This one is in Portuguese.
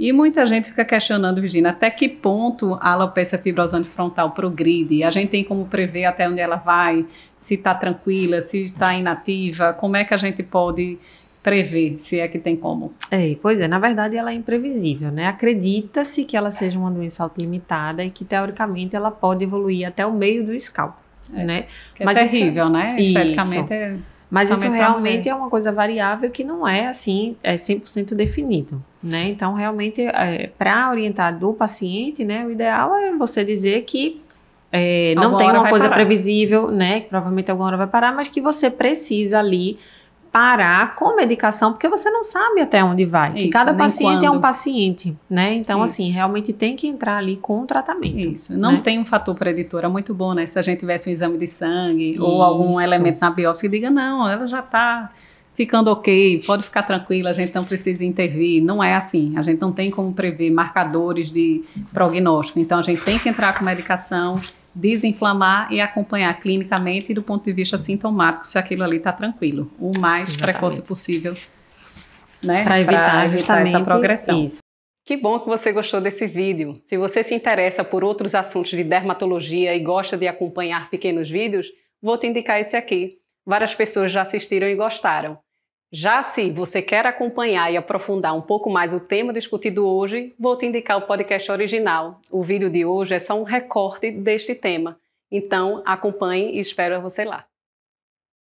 E muita gente fica questionando, Virginia, até que ponto a alopecia fibrosante frontal progride? A gente tem como prever até onde ela vai, se está tranquila, se está inativa, como é que a gente pode prever, se é que tem como? É, pois é, na verdade ela é imprevisível, né? Acredita-se que ela seja uma doença autolimitada e que teoricamente ela pode evoluir até o meio do escalpo, é, né? É Mas terrível, isso, né? Esteticamente isso. é, né? é mas isso realmente é uma coisa variável que não é assim, é 100% definido, né? Então, realmente, é, para orientar do paciente, né, o ideal é você dizer que é, não tem uma coisa parar. previsível, né? Que provavelmente alguma hora vai parar, mas que você precisa ali parar com medicação, porque você não sabe até onde vai. Isso, cada né? paciente quando. é um paciente, né? Então, assim, Isso. assim, realmente tem que entrar ali com o tratamento. Isso. Não né? tem um fator preditor, é muito bom, né? Se a gente tivesse um exame de sangue Isso. ou algum elemento na biópsia que diga, não, ela já está ficando ok, pode ficar tranquila, a gente não precisa intervir. Não é assim. A gente não tem como prever marcadores de prognóstico. Então, a gente tem que entrar com medicação desinflamar e acompanhar clinicamente e do ponto de vista sintomático se aquilo ali está tranquilo, o mais Exatamente. precoce possível, né, para evitar, evitar essa progressão. Isso. Que bom que você gostou desse vídeo. Se você se interessa por outros assuntos de dermatologia e gosta de acompanhar pequenos vídeos, vou te indicar esse aqui. Várias pessoas já assistiram e gostaram. Já se você quer acompanhar e aprofundar um pouco mais o tema discutido hoje, vou te indicar o podcast original. O vídeo de hoje é só um recorte deste tema. Então, acompanhe e espero você lá.